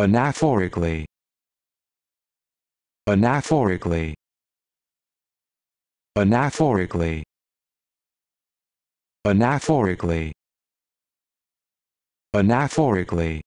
anaphorically anaphorically anaphorically anaphorically anaphorically